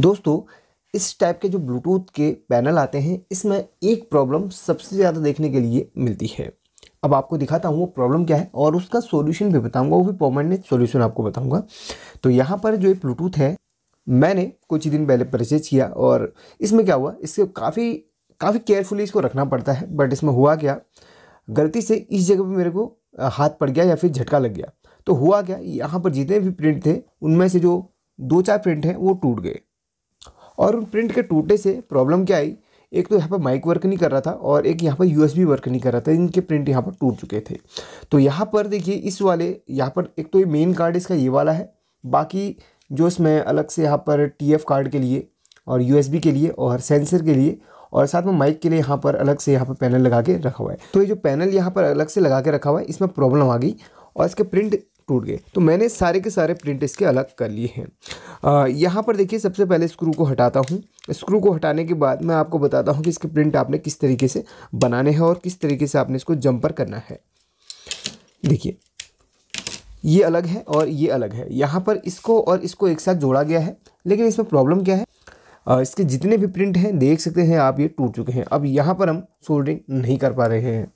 दोस्तों इस टाइप के जो ब्लूटूथ के पैनल आते हैं इसमें एक प्रॉब्लम सबसे ज़्यादा देखने के लिए मिलती है अब आपको दिखाता हूँ वो प्रॉब्लम क्या है और उसका सोल्यूशन भी बताऊँगा वो भी परमानेंट सोल्यूशन आपको बताऊँगा तो यहाँ पर जो ये ब्लूटूथ है मैंने कुछ दिन पहले परचेज किया और इसमें क्या हुआ इसके काफ़ी काफ़ी केयरफुली इसको रखना पड़ता है बट इसमें हुआ क्या गलती से इस जगह पर मेरे को हाथ पड़ गया या फिर झटका लग गया तो हुआ क्या यहाँ पर जितने भी प्रिंट थे उनमें से जो दो चार प्रिंट हैं वो टूट गए और उन प्रिंट के टूटे से प्रॉब्लम क्या आई एक तो यहाँ पर माइक वर्क नहीं कर रहा था और एक यहाँ पर यूएसबी वर्क नहीं कर रहा था इनके प्रिंट यहाँ पर टूट चुके थे तो यहाँ पर देखिए इस वाले यहाँ पर एक तो ये मेन कार्ड इसका ये वाला है बाकी जो इसमें अलग से यहाँ पर टी कार्ड के लिए और यू के लिए और सेंसर के लिए और साथ में माइक के लिए यहाँ पर अलग से यहाँ पर पैनल लगा के रखा हुआ है तो ये जो पैनल यहाँ पर अलग से लगा के रखा हुआ है इसमें प्रॉब्लम आ गई और इसके प्रिंट टूट गए तो मैंने सारे के सारे प्रिंट इसके अलग कर लिए हैं यहाँ पर देखिए सबसे पहले स्क्रू को हटाता हूँ स्क्रू को हटाने के बाद मैं आपको बताता हूँ कि इसके प्रिंट आपने किस तरीके से बनाने हैं और किस तरीके से आपने इसको जंपर करना है देखिए ये अलग है और ये अलग है यहाँ पर इसको और इसको एक साथ जोड़ा गया है लेकिन इसमें प्रॉब्लम क्या है इसके जितने भी प्रिंट हैं देख सकते हैं आप ये टूट चुके हैं अब यहाँ पर हम सोल्डिंग नहीं कर पा रहे हैं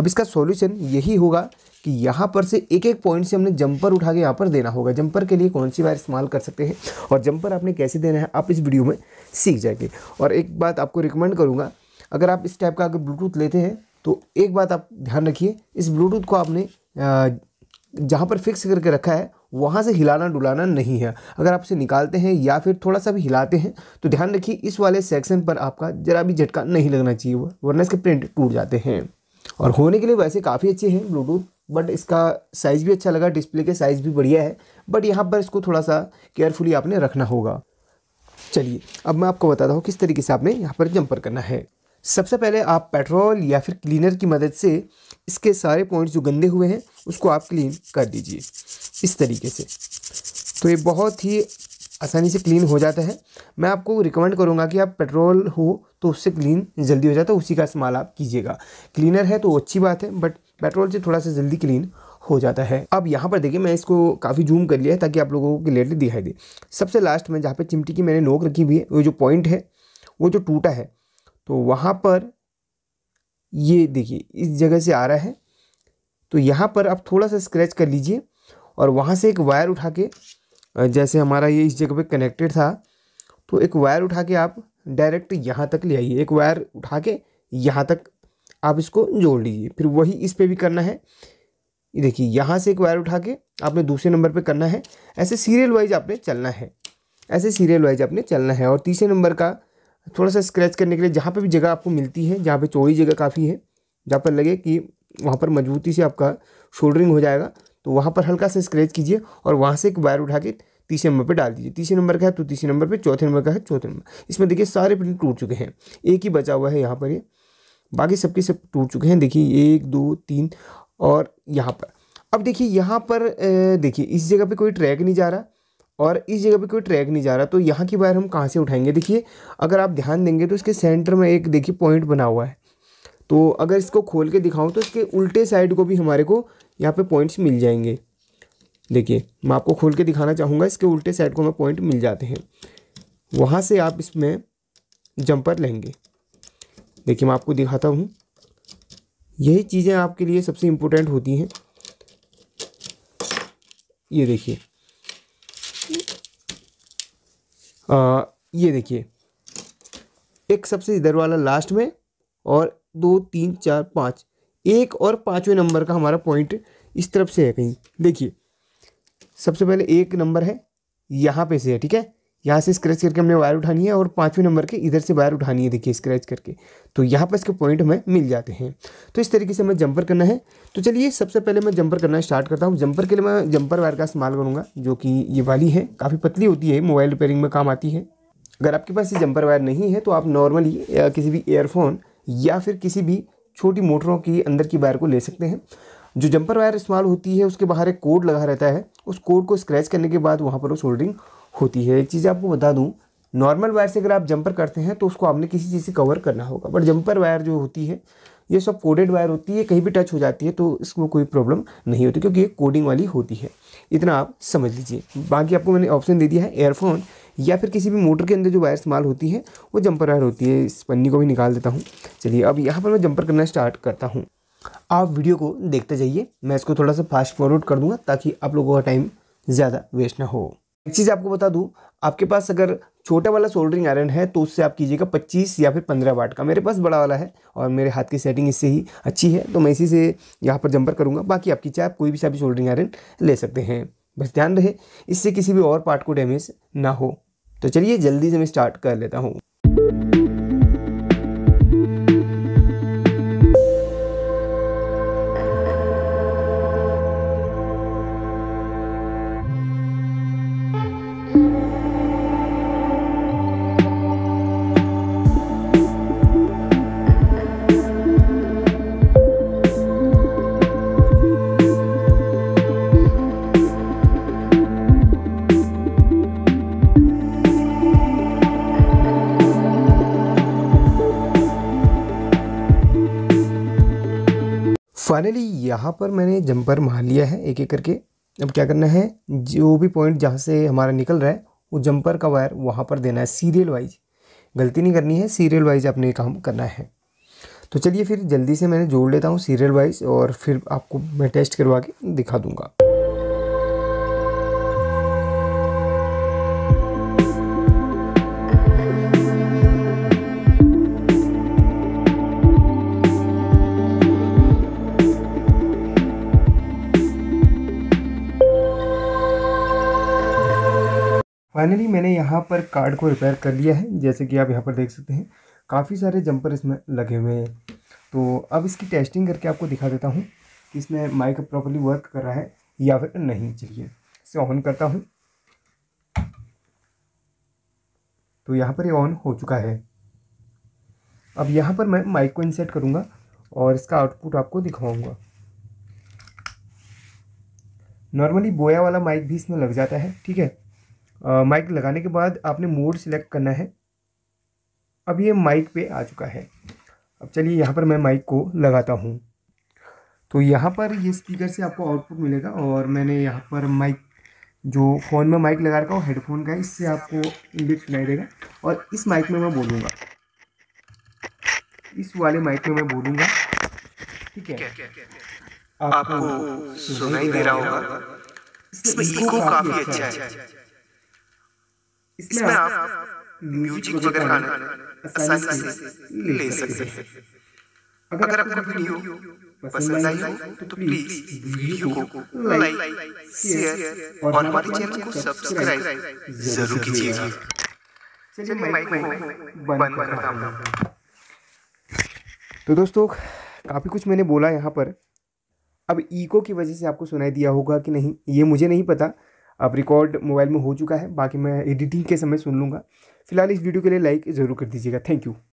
अब इसका सॉल्यूशन यही होगा कि यहाँ पर से एक एक पॉइंट से हमने जंपर उठा के यहाँ पर देना होगा जंपर के लिए कौन सी वायर इस्तेमाल कर सकते हैं और जंपर आपने कैसे देना है आप इस वीडियो में सीख जाएंगे और एक बात आपको रिकमेंड करूँगा अगर आप इस टाइप का अगर ब्लूटूथ लेते हैं तो एक बात आप ध्यान रखिए इस ब्लूटूथ को आपने जहाँ पर फिक्स करके रखा है वहाँ से हिलाना डुलाना नहीं है अगर आप इसे निकालते हैं या फिर थोड़ा सा भी हिलाते हैं तो ध्यान रखिए इस वाले सेक्शन पर आपका ज़रा भी झटका नहीं लगना चाहिए वरना इसके प्रिंट टूट जाते हैं और होने के लिए वैसे काफ़ी अच्छे हैं ब्लूटूथ बट इसका साइज़ भी अच्छा लगा डिस्प्ले के साइज़ भी बढ़िया है बट यहाँ पर इसको थोड़ा सा केयरफुली आपने रखना होगा चलिए अब मैं आपको बताता हूँ किस तरीके से आपने यहाँ पर जंपर करना है सबसे पहले आप पेट्रोल या फिर क्लीनर की मदद से इसके सारे पॉइंट्स जो गंदे हुए हैं उसको आप क्लीन कर दीजिए इस तरीके से तो ये बहुत ही आसानी से क्लीन हो जाता है मैं आपको रिकमेंड करूँगा कि आप पेट्रोल हो तो उससे क्लीन जल्दी हो जाता तो है उसी का इस्तेमाल आप कीजिएगा क्लीनर है तो अच्छी बात है बट पेट्रोल से थोड़ा सा जल्दी क्लीन हो जाता है अब यहाँ पर देखिए मैं इसको काफ़ी जूम कर लिया है ताकि आप लोगों को क्लियरली दिखाई दे सबसे लास्ट में जहाँ पे चिमटी की मैंने नोक रखी हुई है वो जो पॉइंट है वो जो टूटा है तो वहाँ पर ये देखिए इस जगह से आ रहा है तो यहाँ पर आप थोड़ा सा स्क्रैच कर लीजिए और वहाँ से एक वायर उठा के जैसे हमारा ये इस जगह पर कनेक्टेड था तो एक वायर उठा के आप डायरेक्ट यहाँ तक ले आइए एक वायर उठा के यहाँ तक आप इसको जोड़ लीजिए फिर वही इस पर भी करना है देखिए यहाँ से एक वायर उठा के आपने दूसरे नंबर पर करना है ऐसे सीरियल वाइज आपने चलना है ऐसे सीरियल वाइज आपने चलना है और तीसरे नंबर का थोड़ा सा स्क्रैच करने के लिए जहाँ पे भी जगह आपको मिलती है जहाँ पे चौड़ी जगह काफ़ी है जहाँ पर लगे कि वहाँ पर मजबूती से आपका शोल्डरिंग हो जाएगा तो वहाँ पर हल्का सा स्क्रैच कीजिए और वहाँ से एक वायर उठा के तीसरे नंबर पे डाल दीजिए तीसरे नंबर का है तो तीसरे नंबर पे चौथे नंबर का है चौथे नंबर इसमें देखिए सारे प्रिंट टूट चुके हैं एक ही बचा हुआ है यहाँ पर ये बाकी सबके सब टूट चुके हैं देखिए एक दो तीन और यहाँ पर अब देखिए यहाँ पर देखिए इस जगह पे कोई ट्रैक नहीं जा रहा और इस जगह पे कोई ट्रैक नहीं जा रहा तो यहाँ की वायर हम कहाँ से उठाएंगे देखिए अगर आप ध्यान देंगे तो इसके सेंटर में एक देखिए पॉइंट बना हुआ है तो अगर इसको खोल के दिखाऊँ तो इसके उल्टे साइड को भी हमारे को यहाँ पर पॉइंट्स मिल जाएंगे देखिए मैं आपको खोल के दिखाना चाहूँगा इसके उल्टे साइड को हमें पॉइंट मिल जाते हैं वहाँ से आप इसमें जंपर लेंगे देखिए मैं आपको दिखाता हूँ यही चीज़ें आपके लिए सबसे इम्पोर्टेंट होती हैं ये देखिए ये देखिए एक सबसे इधर वाला लास्ट में और दो तीन चार पाँच एक और पाँचवें नंबर का हमारा पॉइंट इस तरफ से है कहीं देखिए सबसे पहले एक नंबर है यहाँ पे से है ठीक है यहाँ से स्क्रैच करके हमने वायर उठानी है और पाँचवें नंबर के इधर से वायर उठानी है देखिए स्क्रैच करके तो यहाँ पर इसके पॉइंट हमें मिल जाते हैं तो इस तरीके से हमें जंपर करना है तो चलिए सबसे पहले मैं जंपर करना स्टार्ट करता हूँ जंपर के लिए मैं जंपर वायर का इस्तेमाल करूँगा जो कि ये वाली है काफ़ी पतली होती है मोबाइल रिपेयरिंग में काम आती है अगर आपके पास ये जंपर वायर नहीं है तो आप नॉर्मली किसी भी एयरफोन या फिर किसी भी छोटी मोटरों की अंदर की वायर को ले सकते हैं जो जंपर वायर इस्तेमाल होती है उसके बाहर एक कोड लगा रहता है उस कोड को स्क्रैच करने के बाद वहाँ पर वो सोल्डरिंग होती है एक चीज़ आपको बता दूँ नॉर्मल वायर से अगर आप जंपर करते हैं तो उसको आपने किसी चीज़ से कवर करना होगा बट जंपर वायर जो होती है ये सब कोडेड वायर होती है कहीं भी टच हो जाती है तो इसमें कोई प्रॉब्लम नहीं होती क्योंकि ये कोडिंग वाली होती है इतना आप समझ लीजिए बाकी आपको मैंने ऑप्शन दे दिया है एयरफोन या फिर किसी भी मोटर के अंदर जो वायर इस्तेमाल होती है वो जंपर वायर होती है इस पन्नी को भी निकाल देता हूँ चलिए अब यहाँ पर मैं जंपर करना स्टार्ट करता हूँ आप वीडियो को देखते जाइए मैं इसको थोड़ा सा फास्ट फॉरवर्ड कर दूँगा ताकि आप लोगों का टाइम ज़्यादा वेस्ट ना हो एक चीज़ आपको बता दूँ आपके पास अगर छोटा वाला सोल्डरिंग आयरन है तो उससे आप कीजिएगा 25 या फिर 15 वाट का मेरे पास बड़ा वाला है और मेरे हाथ की सेटिंग इससे ही अच्छी है तो मैं इसी से यहाँ पर जंपर करूँगा बाकी आपकी चाहे आप कोई भी सा भी सोल्डरिंग आयरन ले सकते हैं बस ध्यान रहे इससे किसी भी और पार्ट को डैमेज ना हो तो चलिए जल्दी से मैं स्टार्ट कर लेता हूँ फाइनली यहाँ पर मैंने जंपर मार लिया है एक एक करके अब क्या करना है जो भी पॉइंट जहाँ से हमारा निकल रहा है वो जंपर का वायर वहाँ पर देना है सीरियल वाइज गलती नहीं करनी है सीरियल वाइज आपने काम करना है तो चलिए फिर जल्दी से मैंने जोड़ लेता हूँ सीरियल वाइज और फिर आपको मैं टेस्ट करवा के दिखा दूँगा फाइनली मैंने यहाँ पर कार्ड को रिपेयर कर लिया है जैसे कि आप यहाँ पर देख सकते हैं काफ़ी सारे जंपर इसमें लगे हुए हैं तो अब इसकी टेस्टिंग करके आपको दिखा देता हूँ कि इसमें माइक प्रॉपरली वर्क कर रहा है या फिर नहीं चलिए इसे ऑन करता हूँ तो यहाँ पर ये ऑन हो चुका है अब यहाँ पर मैं माइक को इंसेट करूँगा और इसका आउटपुट आपको दिखाऊँगा नॉर्मली बोया वाला माइक भी इसमें लग जाता है ठीक है माइक लगाने के बाद आपने मोड सिलेक्ट करना है अब ये माइक पे आ चुका है अब चलिए यहाँ पर मैं माइक को लगाता हूँ तो यहाँ पर ये स्पीकर से आपको आउटपुट मिलेगा और मैंने यहाँ पर माइक जो फ़ोन में माइक लगा रखा हो हेडफोन का इससे आपको इंग्लिश सुनाई देगा और इस माइक में मैं बोलूँगा इस वाले माइक में मैं बोलूँगा ठीक है आपको सुनाई दे रहा होगा इसमें इको काफ़ी अच्छा, अच्छा है इसमें आप म्यूजिक वगैरह आसानी से ले सकते हैं अगर आपको वीडियो पसंद आई हो तो प्लीज वीडियो को लाइक शेयर और हमारे चैनल को सब्सक्राइब जरूर कीजिएगा चलिए माइक बंद करता हूँ तो दोस्तों काफ़ी कुछ मैंने बोला यहाँ पर अब ईको की वजह से आपको सुनाई दिया होगा कि नहीं ये मुझे नहीं पता अब रिकॉर्ड मोबाइल में हो चुका है बाकी मैं एडिटिंग के समय सुन लूँगा फिलहाल इस वीडियो के लिए लाइक ज़रूर कर दीजिएगा थैंक यू